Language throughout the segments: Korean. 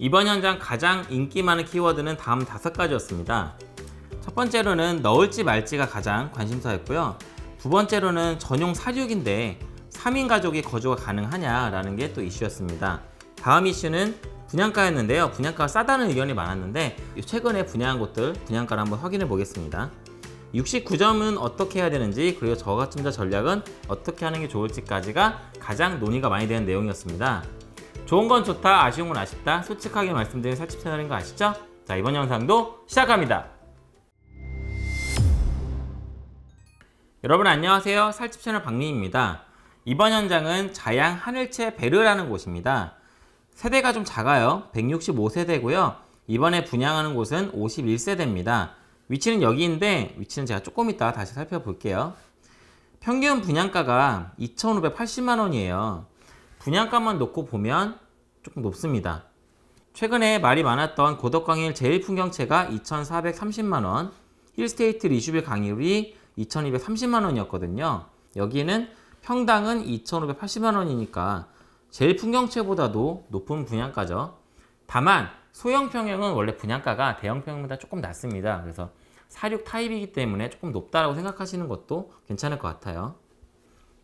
이번 현장 가장 인기 많은 키워드는 다음 다섯 가지였습니다. 첫 번째로는 넣을지 말지가 가장 관심사였고요. 두 번째로는 전용 사육인데 3인 가족이 거주가 가능하냐라는 게 또 이슈였습니다. 다음 이슈는 분양가였는데요. 분양가가 싸다는 의견이 많았는데 최근에 분양한 곳들 분양가를 한번 확인해 보겠습니다. 69점은 어떻게 해야 되는지 그리고 저가침자 전략은 어떻게 하는 게 좋을지까지가 가장 논의가 많이 되는 내용이었습니다. 좋은 건 좋다 아쉬운 건 아쉽다 솔직하게 말씀드린 살집 채널인 거 아시죠? 자 이번 영상도 시작합니다 여러분 안녕하세요 살집 채널 박리입니다 이번 현장은 자양 하늘채 베르라는 곳입니다 세대가 좀 작아요 165세대고요 이번에 분양하는 곳은 51세대입니다 위치는 여기인데 위치는 제가 조금 이따 다시 살펴볼게요 평균 분양가가 2,580만원이에요 분양가만 놓고 보면 조금 높습니다. 최근에 말이 많았던 고덕광일 제일풍경채가 2,430만원, 힐스테이트 리슈빌 강일이 2,230만원이었거든요. 여기는 평당은 2,580만원이니까 제일풍경채보다도 높은 분양가죠. 다만 소형평형은 원래 분양가가 대형평형보다 조금 낮습니다. 그래서 46 타입이기 때문에 조금 높다고 라 생각하시는 것도 괜찮을 것 같아요.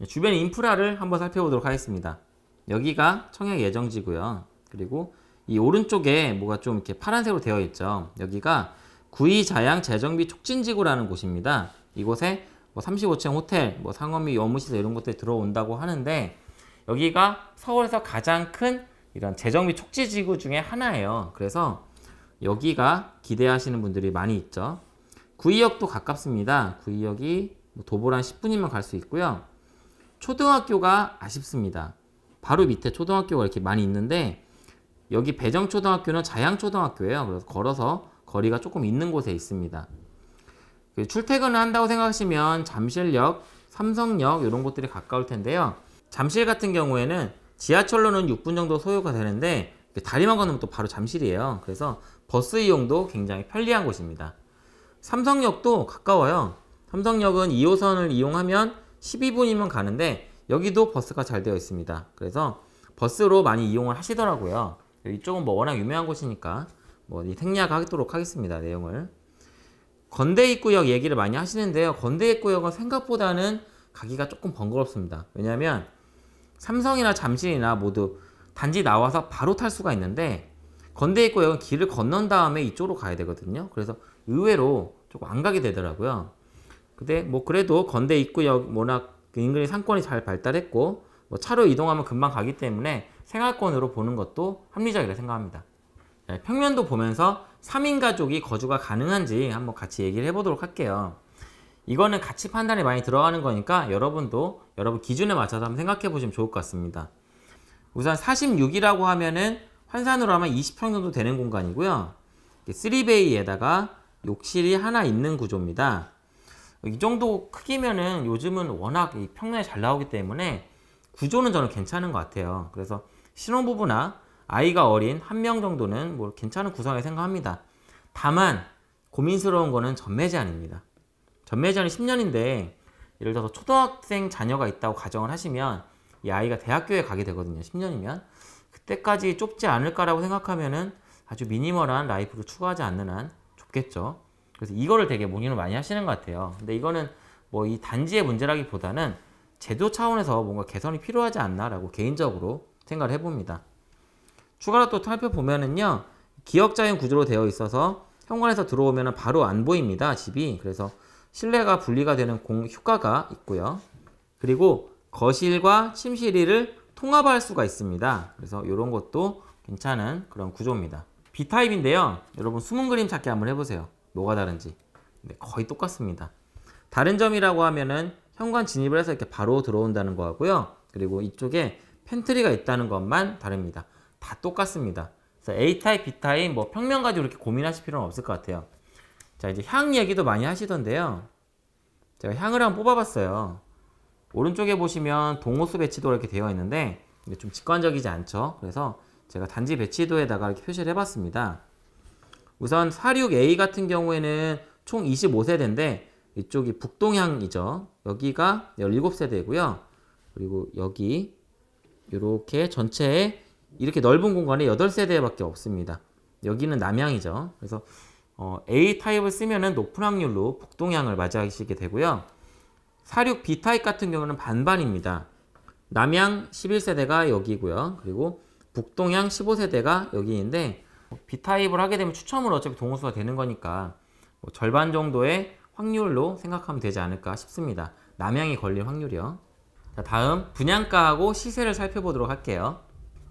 주변 인프라를 한번 살펴보도록 하겠습니다. 여기가 청약 예정지고요. 그리고 이 오른쪽에 뭐가 좀 이렇게 파란색으로 되어 있죠. 여기가 구의자양 재정비 촉진지구라는 곳입니다. 이곳에 뭐 35층 호텔, 뭐 상업미 업무시설 이런 것들이 들어온다고 하는데 여기가 서울에서 가장 큰 이런 재정비 촉진지구 중에 하나예요. 그래서 여기가 기대하시는 분들이 많이 있죠. 구의역도 가깝습니다. 구의역이 뭐 도보로 한 10분이면 갈 수 있고요. 초등학교가 아쉽습니다. 바로 밑에 초등학교가 이렇게 많이 있는데 여기 배정초등학교는 자양초등학교예요. 그래서 걸어서 거리가 조금 있는 곳에 있습니다. 그 출퇴근을 한다고 생각하시면 잠실역, 삼성역 이런 곳들이 가까울 텐데요. 잠실 같은 경우에는 지하철로는 6분 정도 소요가 되는데 다리만 건너면 또 바로 잠실이에요. 그래서 버스 이용도 굉장히 편리한 곳입니다. 삼성역도 가까워요. 삼성역은 2호선을 이용하면 12분이면 가는데 여기도 버스가 잘 되어 있습니다. 그래서 버스로 많이 이용을 하시더라고요. 이쪽은 뭐 워낙 유명한 곳이니까 뭐 생략하도록 하겠습니다. 내용을. 건대 입구역 얘기를 많이 하시는데요. 건대 입구역은 생각보다는 가기가 조금 번거롭습니다. 왜냐하면 삼성이나 잠실이나 모두 단지 나와서 바로 탈 수가 있는데 건대 입구역은 길을 건넌 다음에 이쪽으로 가야 되거든요. 그래서 의외로 조금 안 가게 되더라고요. 근데 뭐 그래도 건대 입구역 워낙 그 인근의 상권이 잘 발달했고 뭐 차로 이동하면 금방 가기 때문에 생활권으로 보는 것도 합리적이라 생각합니다. 네, 평면도 보면서 3인 가족이 거주가 가능한지 한번 같이 얘기를 해보도록 할게요. 이거는 가치 판단이 많이 들어가는 거니까 여러분도 여러분 기준에 맞춰서 한번 생각해 보시면 좋을 것 같습니다. 우선 46이라고 하면은 환산으로 하면 20평 정도 되는 공간이고요. 3베이에다가 욕실이 하나 있는 구조입니다. 이 정도 크기면은 요즘은 워낙 평면에 잘 나오기 때문에 구조는 저는 괜찮은 것 같아요. 그래서 신혼부부나 아이가 어린 한 명 정도는 뭐 괜찮은 구성에 생각합니다. 다만 고민스러운 거는 전매 제한입니다. 전매 제한이 10년인데 예를 들어서 초등학생 자녀가 있다고 가정을 하시면 이 아이가 대학교에 가게 되거든요. 10년이면 그때까지 좁지 않을까라고 생각하면은 아주 미니멀한 라이프를 추구하지 않는 한 좁겠죠. 그래서 이거를 되게 문의를 많이 하시는 것 같아요. 근데 이거는 뭐 이 단지의 문제라기보다는 제도 차원에서 뭔가 개선이 필요하지 않나라고 개인적으로 생각을 해봅니다. 추가로 또 살펴보면은요, 기역자인 구조로 되어 있어서 현관에서 들어오면 바로 안 보입니다, 집이. 그래서 실내가 분리가 되는 공, 효과가 있고요. 그리고 거실과 침실이를 통합할 수가 있습니다. 그래서 이런 것도 괜찮은 그런 구조입니다. B타입인데요. 여러분 숨은 그림 찾기 한번 해보세요. 뭐가 다른지 네, 거의 똑같습니다. 다른 점이라고 하면은 현관 진입을 해서 이렇게 바로 들어온다는 거고요. 그리고 이쪽에 팬트리가 있다는 것만 다릅니다. 다 똑같습니다. 그래서 A타입, B타입 뭐 평면 가지고 이렇게 고민하실 필요는 없을 것 같아요. 자 이제 향 얘기도 많이 하시던데요. 제가 향을 한번 뽑아봤어요. 오른쪽에 보시면 동호수 배치도가 이렇게 되어 있는데 좀 직관적이지 않죠. 그래서 제가 단지 배치도에다가 이렇게 표시를 해봤습니다. 우선 46A 같은 경우에는 총 25세대인데 이쪽이 북동향이죠. 여기가 17세대고요. 그리고 여기 이렇게 전체에 이렇게 넓은 공간에 8세대밖에 없습니다. 여기는 남향이죠. 그래서 어, A 타입을 쓰면은 높은 확률로 북동향을 맞이하시게 되고요. 46B 타입 같은 경우는 반반입니다. 남향 11세대가 여기고요. 그리고 북동향 15세대가 여기인데 뭐 B타입을 하게 되면 추첨으로 어차피 동호수가 되는 거니까 뭐 절반 정도의 확률로 생각하면 되지 않을까 싶습니다. 남향이 걸릴 확률이요. 자, 다음 분양가하고 시세를 살펴보도록 할게요.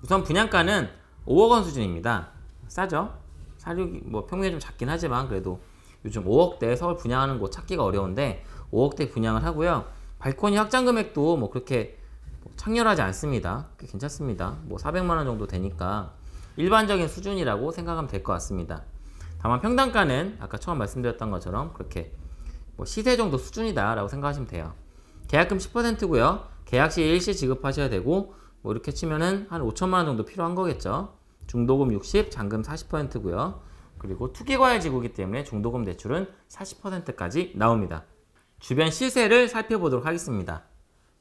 우선 분양가는 5억 원 수준입니다. 싸죠? 사륙이 뭐 평균이 좀 작긴 하지만 그래도 요즘 5억대 서울 분양하는 곳 찾기가 어려운데 5억대 분양을 하고요. 발코니 확장 금액도 뭐 그렇게 뭐 창렬하지 않습니다. 괜찮습니다. 뭐 400만 원 정도 되니까 일반적인 수준이라고 생각하면 될 것 같습니다. 다만 평당가는 아까 처음 말씀드렸던 것처럼 그렇게 뭐 시세 정도 수준이다라고 생각하시면 돼요. 계약금 10%고요. 계약 시에 일시 지급하셔야 되고 뭐 이렇게 치면은 한 5천만 원 정도 필요한 거겠죠. 중도금 60, 잔금 40%고요. 그리고 투기과열 지구기 때문에 중도금 대출은 40%까지 나옵니다. 주변 시세를 살펴보도록 하겠습니다.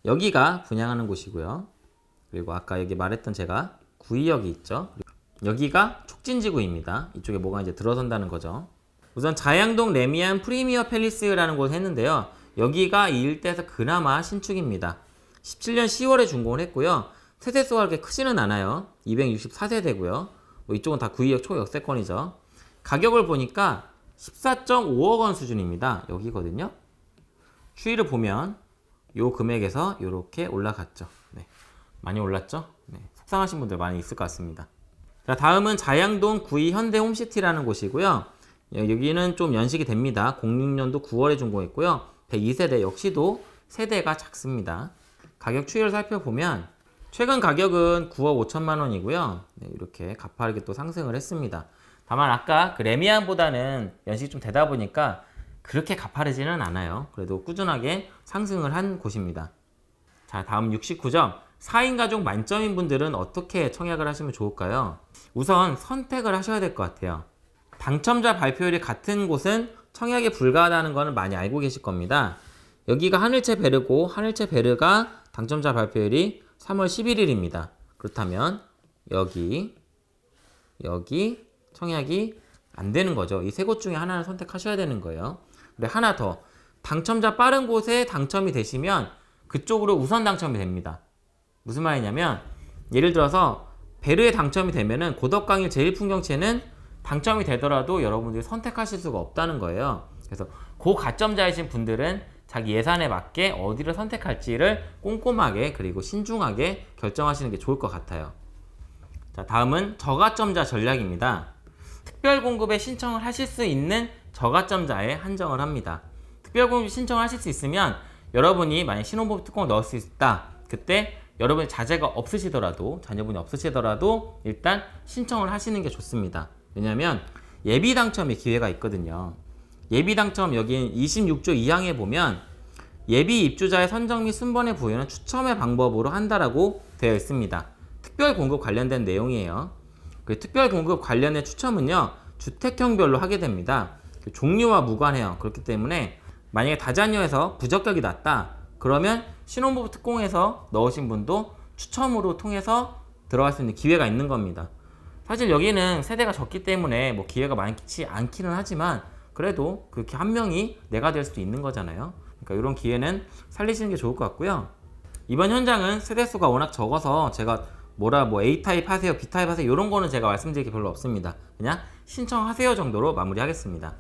여기가 분양하는 곳이고요. 그리고 아까 여기 말했던 제가 구의역이 있죠. 여기가 촉진지구입니다. 이쪽에 뭐가 이제 들어선다는 거죠. 우선 자양동 레미안 프리미어 팰리스라는 곳 했는데요. 여기가 이 일대에서 그나마 신축입니다. 17년 10월에 준공을 했고요. 세대수가 그렇게 크지는 않아요. 264세대고요. 뭐 이쪽은 다 구의역 초역세권이죠. 가격을 보니까 14.5억 원 수준입니다. 여기거든요. 추이를 보면 요 금액에서 이렇게 올라갔죠. 네. 많이 올랐죠? 네. 속상하신 분들 많이 있을 것 같습니다. 자, 다음은 자양동 구이 현대 홈시티라는 곳이고요. 예, 여기는 좀 연식이 됩니다. 06년도 9월에 준공했고요. 102세대 역시도 세대가 작습니다. 가격 추이를 살펴보면 최근 가격은 9억 5천만 원이고요. 네, 이렇게 가파르게 또 상승을 했습니다. 다만 아까 그 레미안보다는 연식이 좀 되다 보니까 그렇게 가파르지는 않아요. 그래도 꾸준하게 상승을 한 곳입니다. 자 다음 69점 4인 가족 만점인 분들은 어떻게 청약을 하시면 좋을까요? 우선 선택을 하셔야 될 것 같아요. 당첨자 발표율이 같은 곳은 청약에 불가하다는 것을 많이 알고 계실 겁니다. 여기가 하늘채 베르고 하늘채 베르가 당첨자 발표율이 3월 11일입니다. 그렇다면 여기 여기 청약이 안 되는 거죠. 이 세 곳 중에 하나를 선택하셔야 되는 거예요. 근데 하나 더 당첨자 빠른 곳에 당첨이 되시면 그쪽으로 우선 당첨이 됩니다. 무슨 말이냐면 예를 들어서 배르에 당첨이 되면은 고덕강일 제일풍경체는 당첨이 되더라도 여러분들이 선택하실 수가 없다는 거예요. 그래서 고가점자이신 그 분들은 자기 예산에 맞게 어디를 선택할지를 꼼꼼하게 그리고 신중하게 결정하시는 게 좋을 것 같아요. 자 다음은 저가점자 전략입니다. 특별 공급에 신청을 하실 수 있는 저가점자에 한정을 합니다. 특별 공급 신청을 하실 수 있으면 여러분이 만약 신혼부부 특공을 넣을 수 있다. 그때 여러분이 자제가 없으시더라도 자녀분이 없으시더라도 일단 신청을 하시는 게 좋습니다. 왜냐하면 예비 당첨의 기회가 있거든요. 예비 당첨 여기 26조 2항에 보면 예비 입주자의 선정 및 순번의 부여는 추첨의 방법으로 한다라고 되어 있습니다. 특별 공급 관련된 내용이에요. 그 특별 공급 관련의 추첨은요 주택형별로 하게 됩니다. 그 종류와 무관해요. 그렇기 때문에 만약에 다자녀에서 부적격이 났다 그러면 신혼부부 특공에서 넣으신 분도 추첨으로 통해서 들어갈 수 있는 기회가 있는 겁니다. 사실 여기는 세대가 적기 때문에 뭐 기회가 많지 않기는 하지만 그래도 그렇게 한 명이 내가 될 수도 있는 거잖아요. 그러니까 이런 기회는 살리시는 게 좋을 것 같고요. 이번 현장은 세대수가 워낙 적어서 제가 뭐라 뭐 A타입 하세요, B타입 하세요 이런 거는 제가 말씀드릴 게 별로 없습니다. 그냥 신청하세요 정도로 마무리하겠습니다.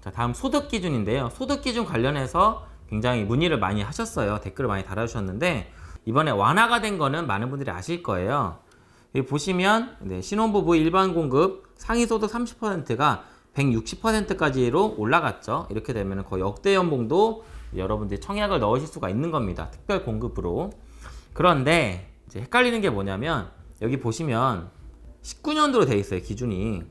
자 다음 소득 기준인데요. 소득 기준 관련해서 굉장히 문의를 많이 하셨어요. 댓글을 많이 달아주셨는데 이번에 완화가 된 거는 많은 분들이 아실 거예요. 여기 보시면 네, 신혼부부 일반 공급 상위소득 30%가 160%까지로 올라갔죠. 이렇게 되면 거의 역대 연봉도 여러분들이 청약을 넣으실 수가 있는 겁니다. 특별 공급으로. 그런데 이제 헷갈리는 게 뭐냐면 여기 보시면 19년도로 돼 있어요. 기준이.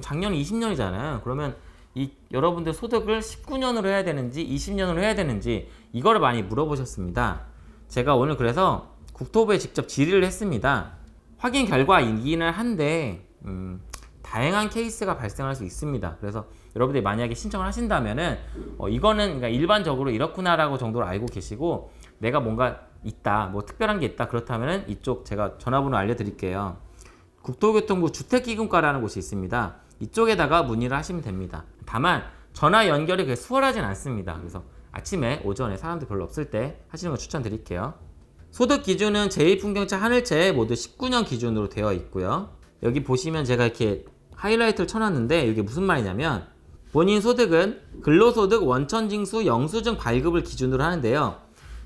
작년 20년이잖아요. 그러면 이 여러분들 소득을 19년으로 해야 되는지 20년으로 해야 되는지 이걸 많이 물어보셨습니다. 제가 오늘 그래서 국토부에 직접 질의를 했습니다. 확인 결과이기는 한데 음, 다양한 케이스가 발생할 수 있습니다. 그래서 여러분들이 만약에 신청을 하신다면은 어, 이거는 그러니까 일반적으로 이렇구나라고 정도로 알고 계시고 내가 뭔가 있다 뭐 특별한 게 있다 그렇다면은 이쪽 제가 전화번호 알려드릴게요. 국토교통부 주택기금과라는 곳이 있습니다. 이쪽에다가 문의를 하시면 됩니다. 다만 전화 연결이 그게 수월하진 않습니다. 그래서 아침에 오전에 사람들 별로 없을 때 하시는 걸 추천드릴게요. 소득 기준은 제1풍경차 하늘채 모두 19년 기준으로 되어 있고요. 여기 보시면 제가 이렇게 하이라이트를 쳐놨는데 이게 무슨 말이냐면 본인 소득은 근로소득 원천징수 영수증 발급을 기준으로 하는데요.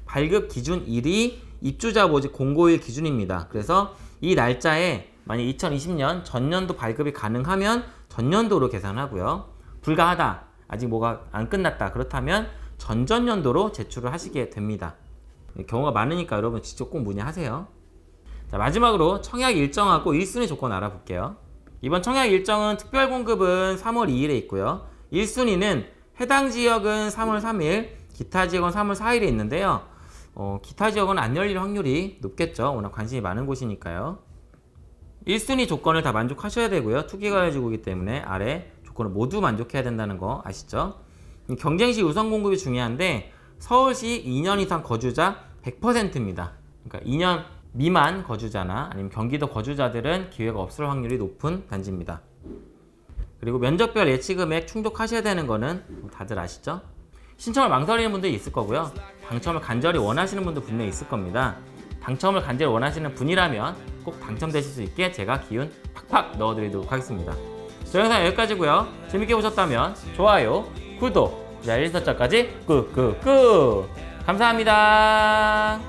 발급 기준 1이 입주자 모집 공고일 기준입니다. 그래서 이 날짜에 만약 2020년 전년도 발급이 가능하면 전년도로 계산하고요. 불가하다. 아직 뭐가 안 끝났다. 그렇다면 전전년도로 제출을 하시게 됩니다. 경우가 많으니까 여러분 직접 꼭 문의하세요. 자, 마지막으로 청약 일정하고 1순위 조건 알아볼게요. 이번 청약 일정은 특별 공급은 3월 2일에 있고요. 1순위는 해당 지역은 3월 3일, 기타 지역은 3월 4일에 있는데요. 어, 기타 지역은 안 열릴 확률이 높겠죠. 워낙 관심이 많은 곳이니까요. 1순위 조건을 다 만족하셔야 되고요. 투기가해지고기 있 때문에 아래 조건 모두 만족해야 된다는 거 아시죠? 경쟁시 우선 공급이 중요한데 서울시 2년 이상 거주자 100%입니다. 그러니까 2년 미만 거주자나 아니면 경기도 거주자들은 기회가 없을 확률이 높은 단지입니다. 그리고 면적별 예치금액 충족하셔야 되는 거는 뭐 다들 아시죠? 신청을 망설이는 분들이 있을 거고요. 당첨을 간절히 원하시는 분도 분명히 있을 겁니다. 당첨을 간절히 원하시는 분이라면 꼭 당첨되실 수 있게 제가 기운 팍팍 넣어드리도록 하겠습니다. 저 영상 여기까지고요 재밌게 보셨다면 좋아요, 구독, 알림 설정까지 꾹꾹꾹 감사합니다